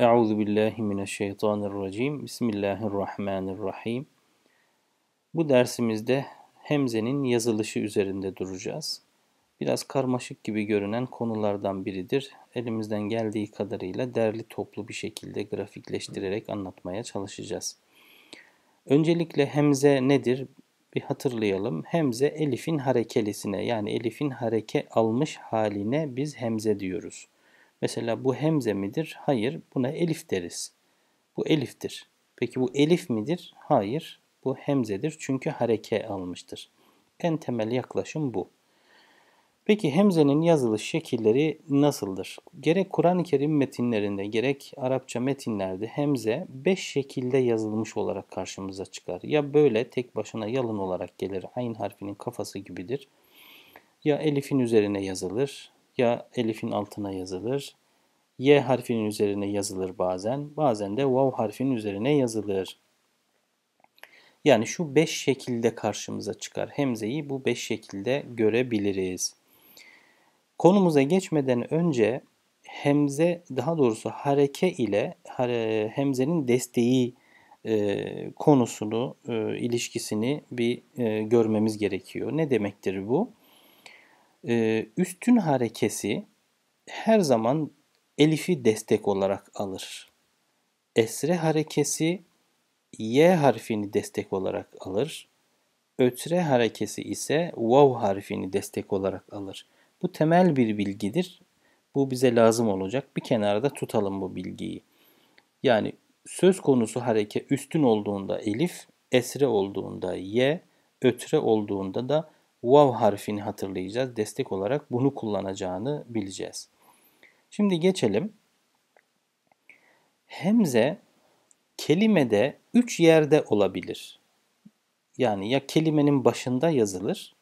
Euzu billahi mineşşeytanirracim. Bismillahirrahmanirrahim. Bu dersimizde hemzenin yazılışı üzerinde duracağız. Biraz karmaşık gibi görünen konulardan biridir. Elimizden geldiği kadarıyla derli toplu bir şekilde grafikleştirerek anlatmaya çalışacağız. Öncelikle hemze nedir? Bir hatırlayalım. Hemze elifin harekelisine yani elifin hareke almış haline biz hemze diyoruz. Mesela bu hemze midir? Hayır. Buna elif deriz. Bu eliftir. Peki bu elif midir? Hayır. Bu hemzedir. Çünkü hareke almıştır. En temel yaklaşım bu. Peki hemzenin yazılış şekilleri nasıldır? Gerek Kur'an-ı Kerim metinlerinde gerek Arapça metinlerde hemze 5 şekilde yazılmış olarak karşımıza çıkar. Ya böyle tek başına yalın olarak gelir. Ayn harfinin kafası gibidir. Ya elifin üzerine yazılır ya elifin altına yazılır, y harfinin üzerine yazılır bazen, bazen de vav harfinin üzerine yazılır. Yani şu 5 şekilde karşımıza çıkar. Hemzeyi bu 5 şekilde görebiliriz. Konumuza geçmeden önce hemze daha doğrusu hareke ile hemzenin desteği e, konusunu, e, ilişkisini bir e, görmemiz gerekiyor. Ne demektir bu? Ee, üstün harekesi her zaman elifi destek olarak alır. Esre harekesi y harfini destek olarak alır. Ötre harekesi ise vav harfini destek olarak alır. Bu temel bir bilgidir. Bu bize lazım olacak. Bir kenarda tutalım bu bilgiyi. Yani söz konusu hareke üstün olduğunda elif, esre olduğunda y, ötre olduğunda da vav harfini hatırlayacağız. Destek olarak bunu kullanacağını bileceğiz. Şimdi geçelim. Hemze kelimede üç yerde olabilir. Yani ya kelimenin başında yazılır,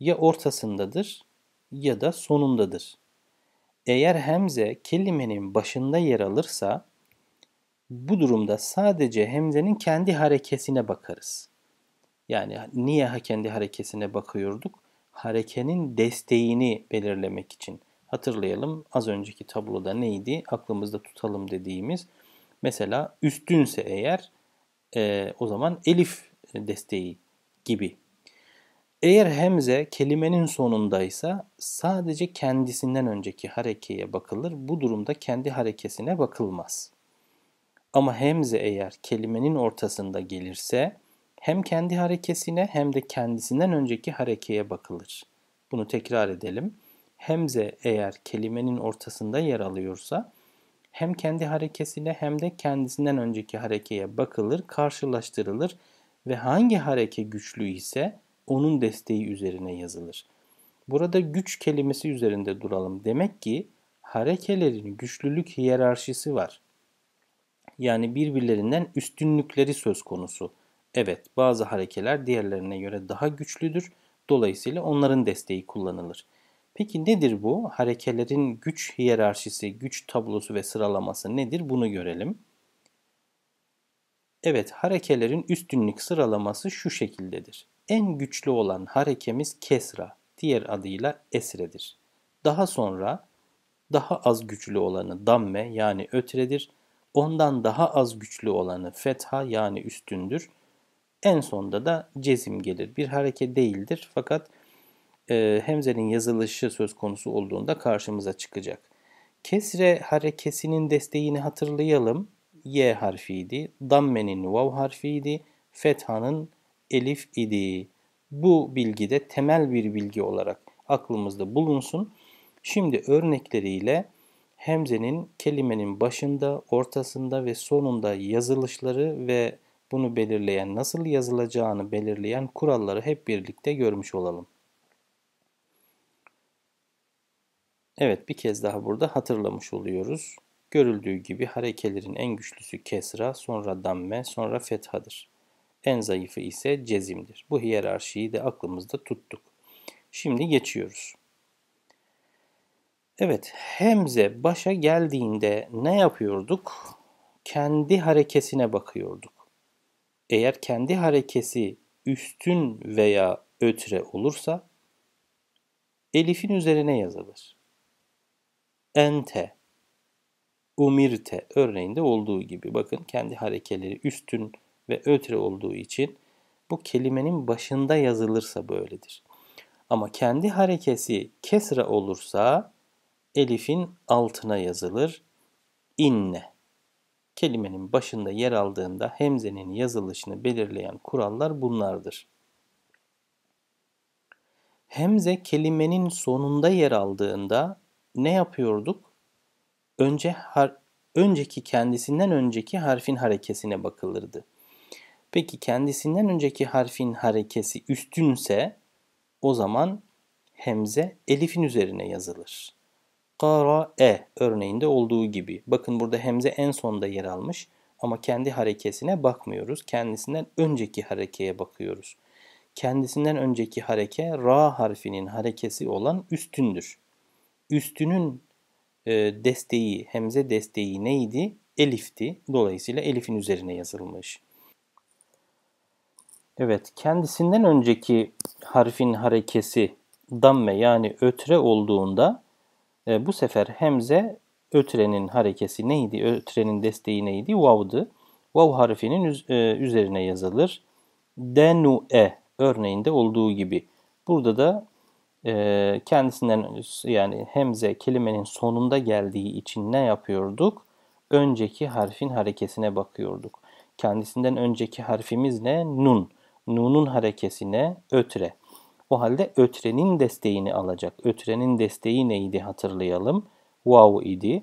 ya ortasındadır ya da sonundadır. Eğer hemze kelimenin başında yer alırsa bu durumda sadece hemzenin kendi harekesine bakarız. Yani niye kendi harekesine bakıyorduk? Harekenin desteğini belirlemek için. Hatırlayalım az önceki tabloda neydi? Aklımızda tutalım dediğimiz. Mesela üstünse eğer e, o zaman elif desteği gibi. Eğer hemze kelimenin sonundaysa sadece kendisinden önceki harekeye bakılır. Bu durumda kendi harekesine bakılmaz. Ama hemze eğer kelimenin ortasında gelirse hem kendi harekesine hem de kendisinden önceki harekeye bakılır. Bunu tekrar edelim. Hemze eğer kelimenin ortasında yer alıyorsa hem kendi harekesine hem de kendisinden önceki harekeye bakılır, karşılaştırılır ve hangi hareke güçlü ise onun desteği üzerine yazılır. Burada güç kelimesi üzerinde duralım. Demek ki harekelerin güçlülük hiyerarşisi var. Yani birbirlerinden üstünlükleri söz konusu. Evet, bazı harekeler diğerlerine göre daha güçlüdür. Dolayısıyla onların desteği kullanılır. Peki nedir bu? Harekelerin güç hiyerarşisi, güç tablosu ve sıralaması nedir? Bunu görelim. Evet, harekelerin üstünlük sıralaması şu şekildedir. En güçlü olan harekemiz kesra, diğer adıyla esredir. Daha sonra daha az güçlü olanı damme yani ötredir. Ondan daha az güçlü olanı fetha yani üstündür. En sonda da cezim gelir. Bir hareket değildir fakat e, hemzenin yazılışı söz konusu olduğunda karşımıza çıkacak. Kesre harekesinin desteğini hatırlayalım. Y harfiydi. Dammenin vav harfiydi. Fethanın elif idi. Bu bilgi de temel bir bilgi olarak aklımızda bulunsun. Şimdi örnekleriyle hemzenin kelimenin başında, ortasında ve sonunda yazılışları ve bunu belirleyen, nasıl yazılacağını belirleyen kuralları hep birlikte görmüş olalım. Evet bir kez daha burada hatırlamış oluyoruz. Görüldüğü gibi harekelerin en güçlüsü kesra, sonra damme, sonra fethadır. En zayıfı ise cezimdir. Bu hiyerarşiyi de aklımızda tuttuk. Şimdi geçiyoruz. Evet, hemze başa geldiğinde ne yapıyorduk? Kendi harekesine bakıyorduk eğer kendi harekesi üstün veya ötre olursa elifin üzerine yazılır. Ente, umirte örneğinde olduğu gibi bakın kendi harekeleri üstün ve ötre olduğu için bu kelimenin başında yazılırsa böyledir. Ama kendi harekesi kesra olursa elifin altına yazılır. Inne kelimenin başında yer aldığında hemzenin yazılışını belirleyen kurallar bunlardır. Hemze kelimenin sonunda yer aldığında ne yapıyorduk? Önce har önceki kendisinden önceki harfin harekesine bakılırdı. Peki kendisinden önceki harfin harekesi üstünse o zaman hemze elifin üzerine yazılır e örneğinde olduğu gibi. Bakın burada hemze en sonda yer almış ama kendi harekesine bakmıyoruz. Kendisinden önceki harekeye bakıyoruz. Kendisinden önceki hareke ra harfinin harekesi olan üstündür. Üstünün e, desteği, hemze desteği neydi? Elifti. Dolayısıyla elifin üzerine yazılmış. Evet, kendisinden önceki harfin harekesi damme yani ötre olduğunda e, bu sefer hemze ötrenin harekesi neydi? Ötrenin desteği neydi? Vav'dı. Vav harfinin üz, e, üzerine yazılır. Denu'e örneğinde olduğu gibi. Burada da e, kendisinden yani hemze kelimenin sonunda geldiği için ne yapıyorduk? Önceki harfin harekesine bakıyorduk. Kendisinden önceki harfimiz ne? Nun. Nun'un harekesine ötre. O halde ötrenin desteğini alacak. Ötrenin desteği neydi hatırlayalım. Wow idi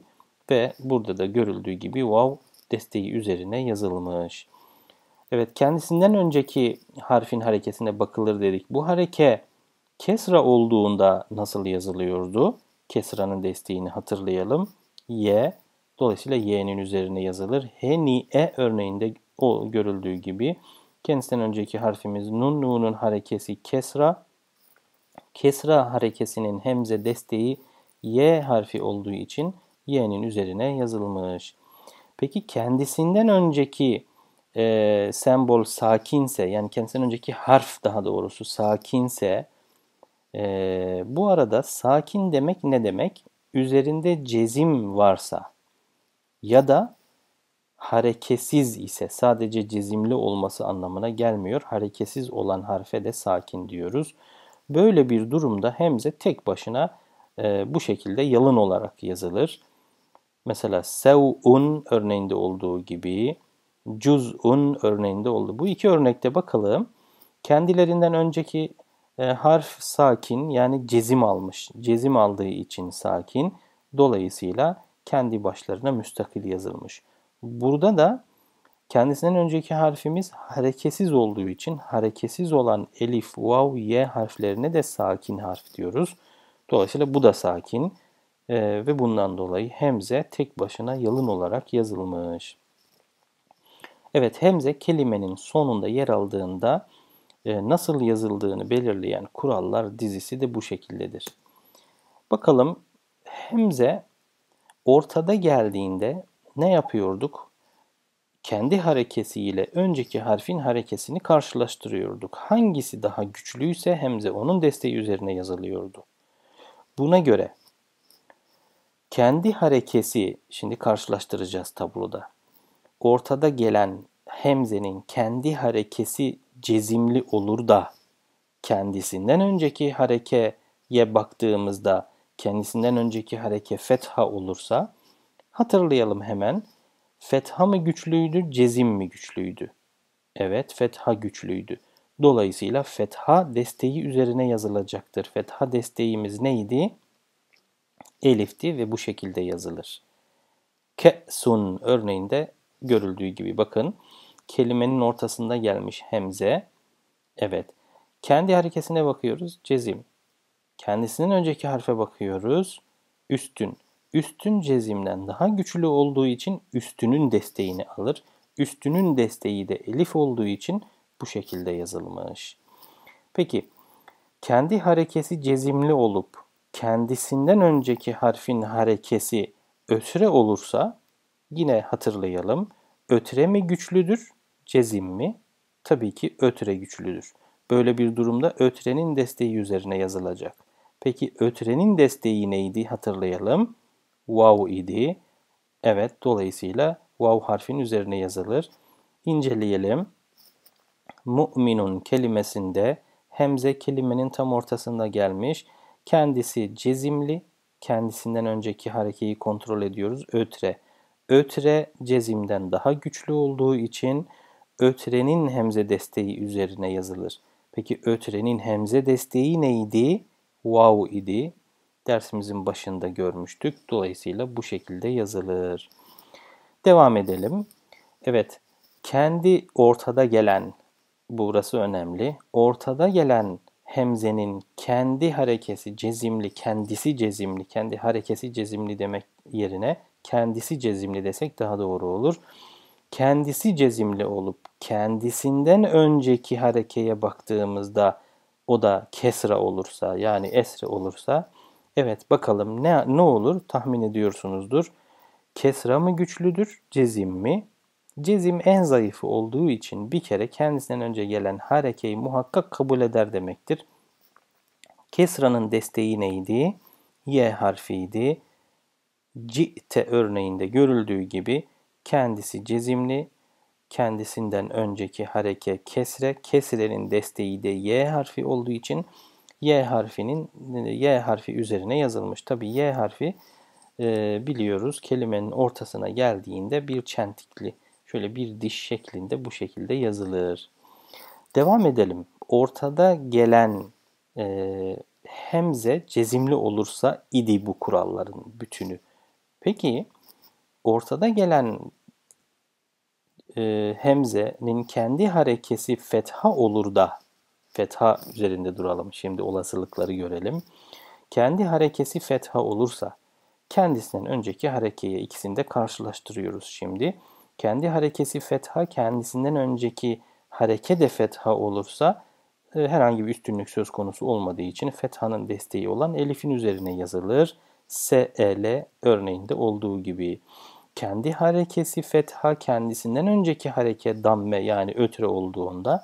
ve burada da görüldüğü gibi wow desteği üzerine yazılmış. Evet kendisinden önceki harfin hareketine bakılır dedik. Bu hareke kesra olduğunda nasıl yazılıyordu? Kesra'nın desteğini hatırlayalım. Y dolayısıyla y'nin üzerine yazılır. He, ni, e örneğinde o görüldüğü gibi kendisinden önceki harfimiz nun, nun'un harekesi kesra, Kesra harekesinin hemze desteği Y harfi olduğu için Y'nin üzerine yazılmış. Peki kendisinden önceki e, sembol sakinse yani kendisinden önceki harf daha doğrusu sakinse e, bu arada sakin demek ne demek? Üzerinde cezim varsa ya da hareketsiz ise sadece cezimli olması anlamına gelmiyor. hareketsiz olan harfe de sakin diyoruz. Böyle bir durumda hemze tek başına e, bu şekilde yalın olarak yazılır. Mesela sev'un örneğinde olduğu gibi cüz'un örneğinde oldu. Bu iki örnekte bakalım. Kendilerinden önceki e, harf sakin yani cezim almış. Cezim aldığı için sakin. Dolayısıyla kendi başlarına müstakil yazılmış. Burada da Kendisinden önceki harfimiz hareketsiz olduğu için hareketsiz olan elif, vav, ye harflerine de sakin harf diyoruz. Dolayısıyla bu da sakin ee, ve bundan dolayı hemze tek başına yalın olarak yazılmış. Evet hemze kelimenin sonunda yer aldığında e, nasıl yazıldığını belirleyen kurallar dizisi de bu şekildedir. Bakalım hemze ortada geldiğinde ne yapıyorduk? kendi harekesiyle önceki harfin harekesini karşılaştırıyorduk. Hangisi daha güçlüyse hemze onun desteği üzerine yazılıyordu. Buna göre kendi harekesi şimdi karşılaştıracağız tabloda. Ortada gelen hemzenin kendi harekesi cezimli olur da kendisinden önceki harekeye baktığımızda kendisinden önceki hareke fetha olursa hatırlayalım hemen Fetha mı güçlüydü, cezim mi güçlüydü? Evet, fetha güçlüydü. Dolayısıyla fetha desteği üzerine yazılacaktır. Fetha desteğimiz neydi? Elifti ve bu şekilde yazılır. Ke'sun örneğinde görüldüğü gibi bakın. Kelimenin ortasında gelmiş hemze. Evet. Kendi harekesine bakıyoruz. Cezim. Kendisinin önceki harfe bakıyoruz. Üstün üstün cezimden daha güçlü olduğu için üstünün desteğini alır. Üstünün desteği de elif olduğu için bu şekilde yazılmış. Peki kendi harekesi cezimli olup kendisinden önceki harfin harekesi ötre olursa yine hatırlayalım. Ötre mi güçlüdür, cezim mi? Tabii ki ötre güçlüdür. Böyle bir durumda ötrenin desteği üzerine yazılacak. Peki ötrenin desteği neydi hatırlayalım wow idi. Evet dolayısıyla wow harfin üzerine yazılır. İnceleyelim. Mu'minun kelimesinde hemze kelimenin tam ortasında gelmiş. Kendisi cezimli. Kendisinden önceki harekeyi kontrol ediyoruz. Ötre. Ötre cezimden daha güçlü olduğu için ötrenin hemze desteği üzerine yazılır. Peki ötrenin hemze desteği neydi? Wow idi dersimizin başında görmüştük. Dolayısıyla bu şekilde yazılır. Devam edelim. Evet, kendi ortada gelen, burası önemli, ortada gelen hemzenin kendi harekesi cezimli, kendisi cezimli, kendi harekesi cezimli demek yerine kendisi cezimli desek daha doğru olur. Kendisi cezimli olup kendisinden önceki harekeye baktığımızda o da kesra olursa yani esre olursa Evet bakalım ne, ne olur tahmin ediyorsunuzdur. Kesra mı güçlüdür, cezim mi? Cezim en zayıfı olduğu için bir kere kendisinden önce gelen harekeyi muhakkak kabul eder demektir. Kesra'nın desteği neydi? Y harfiydi. Ci'te örneğinde görüldüğü gibi kendisi cezimli, kendisinden önceki hareke kesre, kesrenin desteği de Y harfi olduğu için Y harfinin e, Y harfi üzerine yazılmış. Tabi Y harfi e, biliyoruz kelimenin ortasına geldiğinde bir çentikli şöyle bir diş şeklinde bu şekilde yazılır. Devam edelim. Ortada gelen e, hemze cezimli olursa idi bu kuralların bütünü. Peki ortada gelen e, hemzenin kendi harekesi fetha olur da fetha üzerinde duralım. Şimdi olasılıkları görelim. Kendi harekesi fetha olursa kendisinden önceki harekeye ikisinde karşılaştırıyoruz şimdi. Kendi harekesi fetha kendisinden önceki hareke de fetha olursa e, herhangi bir üstünlük söz konusu olmadığı için fethanın desteği olan elifin üzerine yazılır. S, E, L örneğinde olduğu gibi. Kendi harekesi fetha kendisinden önceki hareke damme yani ötre olduğunda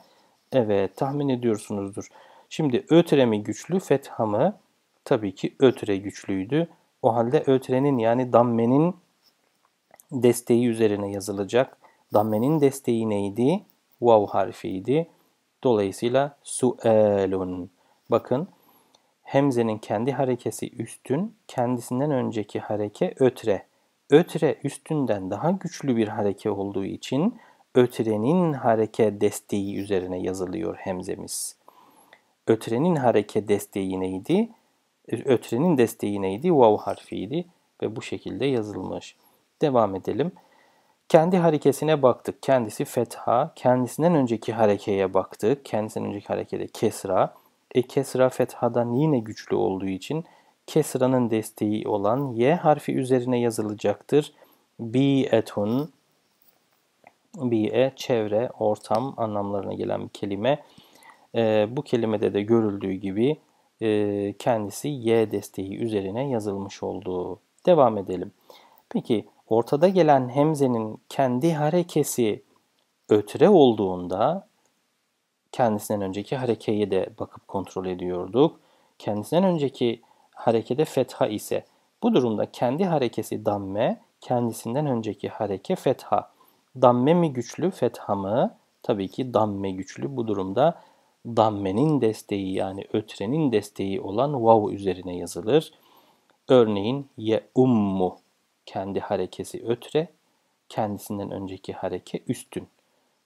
Evet tahmin ediyorsunuzdur. Şimdi ötre mi güçlü fetha mı? Tabii ki ötre güçlüydü. O halde ötrenin yani dammenin desteği üzerine yazılacak. Dammenin desteği neydi? Vav harfiydi. Dolayısıyla suelun. Bakın hemzenin kendi harekesi üstün, kendisinden önceki hareke ötre. Ötre üstünden daha güçlü bir hareke olduğu için ötrenin hareke desteği üzerine yazılıyor hemzemiz. Ötrenin hareke desteği neydi? Ötrenin desteği neydi? Vav harfiydi ve bu şekilde yazılmış. Devam edelim. Kendi harekesine baktık. Kendisi fetha, kendisinden önceki harekeye baktık. Kendisinden önceki harekede kesra. E kesra fethadan yine güçlü olduğu için kesranın desteği olan y harfi üzerine yazılacaktır. Bi etun bi'e çevre, ortam anlamlarına gelen bir kelime. E, bu kelimede de görüldüğü gibi e, kendisi y desteği üzerine yazılmış olduğu Devam edelim. Peki ortada gelen hemzenin kendi harekesi ötre olduğunda kendisinden önceki harekeyi de bakıp kontrol ediyorduk. Kendisinden önceki harekede fetha ise bu durumda kendi harekesi damme, kendisinden önceki hareke fetha. Damme mi güçlü, fetha mı? Tabii ki damme güçlü. Bu durumda dammenin desteği yani ötrenin desteği olan vav üzerine yazılır. Örneğin ye ummu kendi harekesi ötre, kendisinden önceki hareke üstün.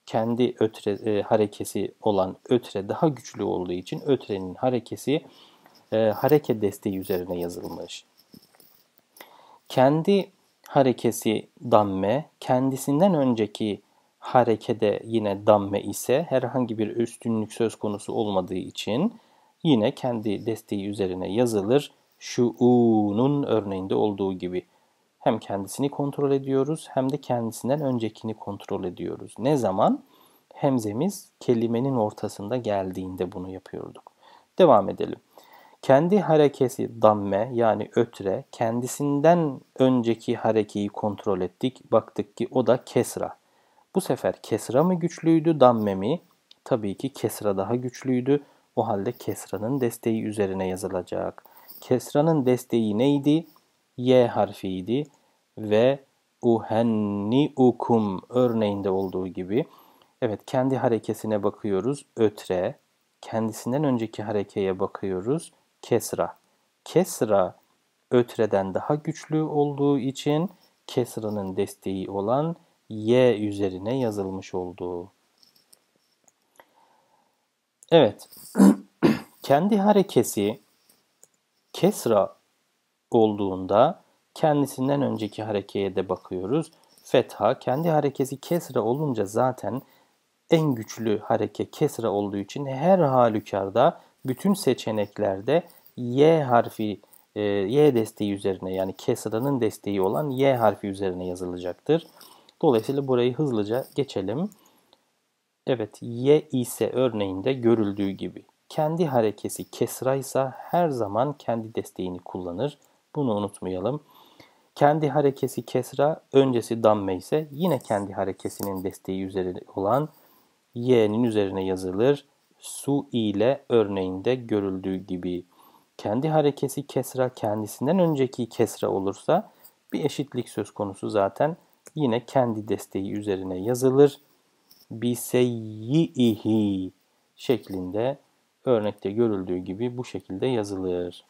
Kendi ötre e, harekesi olan ötre daha güçlü olduğu için ötrenin harekesi e, hareke desteği üzerine yazılmış. Kendi harekesi damme, kendisinden önceki harekede yine damme ise herhangi bir üstünlük söz konusu olmadığı için yine kendi desteği üzerine yazılır. Şu unun örneğinde olduğu gibi hem kendisini kontrol ediyoruz hem de kendisinden öncekini kontrol ediyoruz. Ne zaman? Hemzemiz kelimenin ortasında geldiğinde bunu yapıyorduk. Devam edelim. Kendi harekesi damme yani ötre kendisinden önceki harekeyi kontrol ettik. Baktık ki o da kesra. Bu sefer kesra mı güçlüydü damme mi? Tabii ki kesra daha güçlüydü. O halde kesranın desteği üzerine yazılacak. Kesranın desteği neydi? Y harfiydi ve uhenniukum örneğinde olduğu gibi. Evet kendi harekesine bakıyoruz. Ötre. Kendisinden önceki harekeye bakıyoruz kesra. Kesra ötreden daha güçlü olduğu için kesranın desteği olan y üzerine yazılmış olduğu Evet. Kendi harekesi kesra olduğunda kendisinden önceki harekeye de bakıyoruz. Fetha kendi harekesi kesra olunca zaten en güçlü hareke kesra olduğu için her halükarda bütün seçeneklerde Y harfi e, Y desteği üzerine yani kesadanın desteği olan Y harfi üzerine yazılacaktır. Dolayısıyla burayı hızlıca geçelim. Evet Y ise örneğinde görüldüğü gibi kendi harekesi Kesra ise her zaman kendi desteğini kullanır. Bunu unutmayalım. Kendi harekesi kesra, öncesi damme ise yine kendi harekesinin desteği üzerine olan y'nin üzerine yazılır su ile örneğinde görüldüğü gibi kendi harekesi kesra kendisinden önceki kesra olursa bir eşitlik söz konusu zaten yine kendi desteği üzerine yazılır. Biseyyihi şeklinde örnekte görüldüğü gibi bu şekilde yazılır.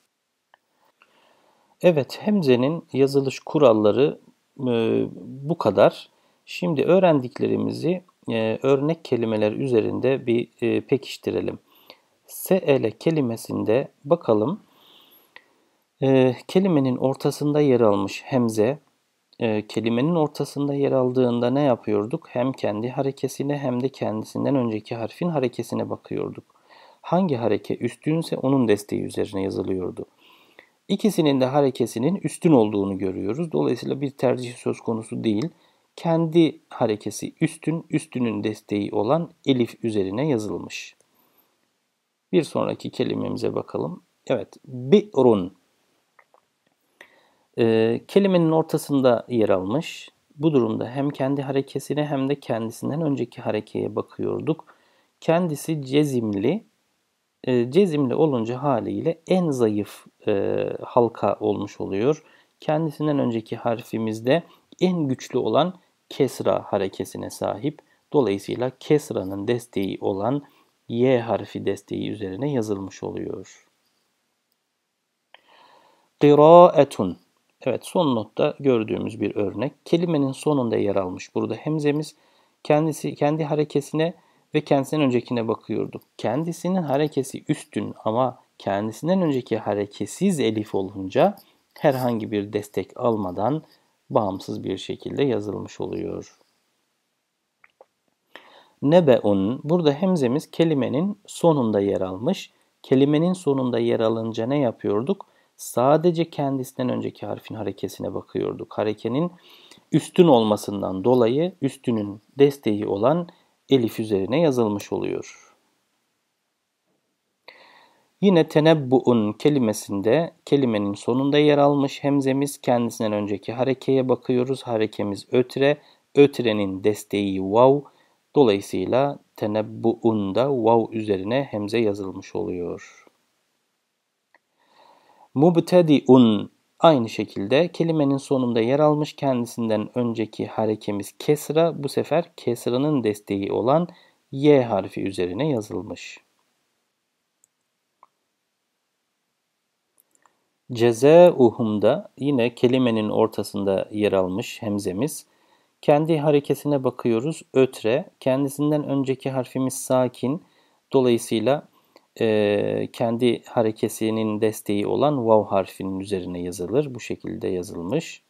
Evet hemzenin yazılış kuralları e, bu kadar. Şimdi öğrendiklerimizi e, örnek kelimeler üzerinde bir e, pekiştirelim. Se'ele kelimesinde bakalım e, kelimenin ortasında yer almış hemze e, kelimenin ortasında yer aldığında ne yapıyorduk? Hem kendi harekesine hem de kendisinden önceki harfin harekesine bakıyorduk. Hangi hareke üstünse onun desteği üzerine yazılıyordu. İkisinin de harekesinin üstün olduğunu görüyoruz. Dolayısıyla bir tercih söz konusu değil kendi harekesi üstün, üstünün desteği olan elif üzerine yazılmış. Bir sonraki kelimemize bakalım. Evet, bi'run. Ee, kelimenin ortasında yer almış. Bu durumda hem kendi harekesine hem de kendisinden önceki harekeye bakıyorduk. Kendisi cezimli. E, cezimli olunca haliyle en zayıf e, halka olmuş oluyor. Kendisinden önceki harfimizde en güçlü olan kesra harekesine sahip. Dolayısıyla kesranın desteği olan y harfi desteği üzerine yazılmış oluyor. Kıraetun. Evet son notta gördüğümüz bir örnek. Kelimenin sonunda yer almış burada hemzemiz. Kendisi kendi harekesine ve kendisinden öncekine bakıyorduk. Kendisinin harekesi üstün ama kendisinden önceki harekesiz elif olunca herhangi bir destek almadan bağımsız bir şekilde yazılmış oluyor. Nebeun burada hemzemiz kelimenin sonunda yer almış. Kelimenin sonunda yer alınca ne yapıyorduk? Sadece kendisinden önceki harfin harekesine bakıyorduk. Harekenin üstün olmasından dolayı üstünün desteği olan elif üzerine yazılmış oluyor. Yine tenebbuun kelimesinde kelimenin sonunda yer almış hemzemiz kendisinden önceki harekeye bakıyoruz. Harekemiz ötre, ötrenin desteği vav. Dolayısıyla tenebbuun da vav üzerine hemze yazılmış oluyor. Mubtediun aynı şekilde kelimenin sonunda yer almış kendisinden önceki harekemiz kesra bu sefer kesranın desteği olan y harfi üzerine yazılmış. uhumda yine kelimenin ortasında yer almış hemzemiz. Kendi harekesine bakıyoruz. Ötre, kendisinden önceki harfimiz sakin. Dolayısıyla e, kendi harekesinin desteği olan vav harfinin üzerine yazılır. Bu şekilde yazılmış.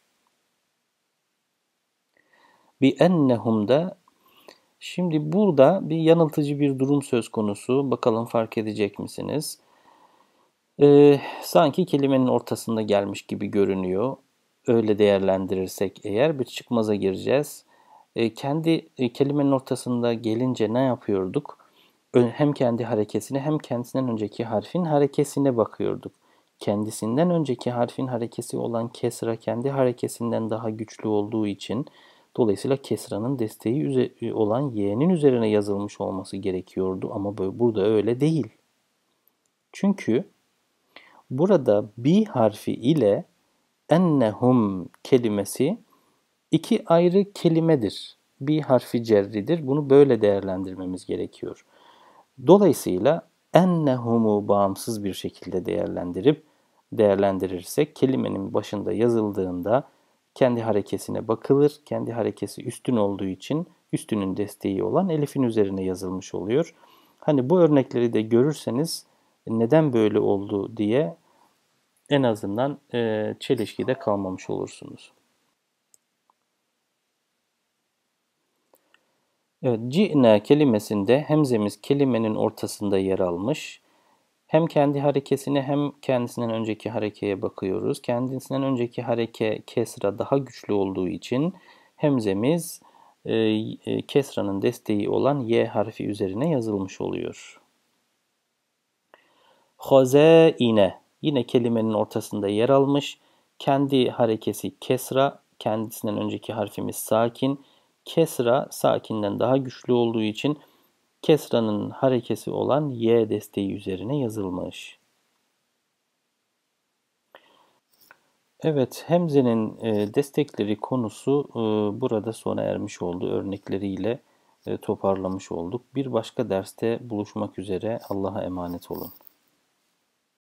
Bi ennehum da Şimdi burada bir yanıltıcı bir durum söz konusu. Bakalım fark edecek misiniz? Ee, sanki kelimenin ortasında gelmiş gibi görünüyor. Öyle değerlendirirsek eğer bir çıkmaza gireceğiz. Ee, kendi e, kelimenin ortasında gelince ne yapıyorduk? Hem kendi harekesine hem kendisinden önceki harfin harekesine bakıyorduk. Kendisinden önceki harfin harekesi olan kesra kendi harekesinden daha güçlü olduğu için Dolayısıyla Kesra'nın desteği e, olan Y'nin üzerine yazılmış olması gerekiyordu ama burada öyle değil. Çünkü Burada bi harfi ile ennehum kelimesi iki ayrı kelimedir. Bi harfi cerridir. Bunu böyle değerlendirmemiz gerekiyor. Dolayısıyla ennehumu bağımsız bir şekilde değerlendirip değerlendirirsek kelimenin başında yazıldığında kendi harekesine bakılır. Kendi harekesi üstün olduğu için üstünün desteği olan elifin üzerine yazılmış oluyor. Hani bu örnekleri de görürseniz neden böyle oldu diye en azından e, çelişkide kalmamış olursunuz. Evet, ci'ne kelimesinde hemzemiz kelimenin ortasında yer almış. Hem kendi harekesine hem kendisinden önceki harekeye bakıyoruz. Kendisinden önceki hareke kesra daha güçlü olduğu için hemzemiz e, e, kesranın desteği olan y harfi üzerine yazılmış oluyor. Hazeine yine kelimenin ortasında yer almış. Kendi harekesi kesra, kendisinden önceki harfimiz sakin. Kesra sakinden daha güçlü olduğu için kesranın harekesi olan y desteği üzerine yazılmış. Evet, Hemze'nin e, destekleri konusu e, burada sona ermiş oldu. Örnekleriyle e, toparlamış olduk. Bir başka derste buluşmak üzere. Allah'a emanet olun.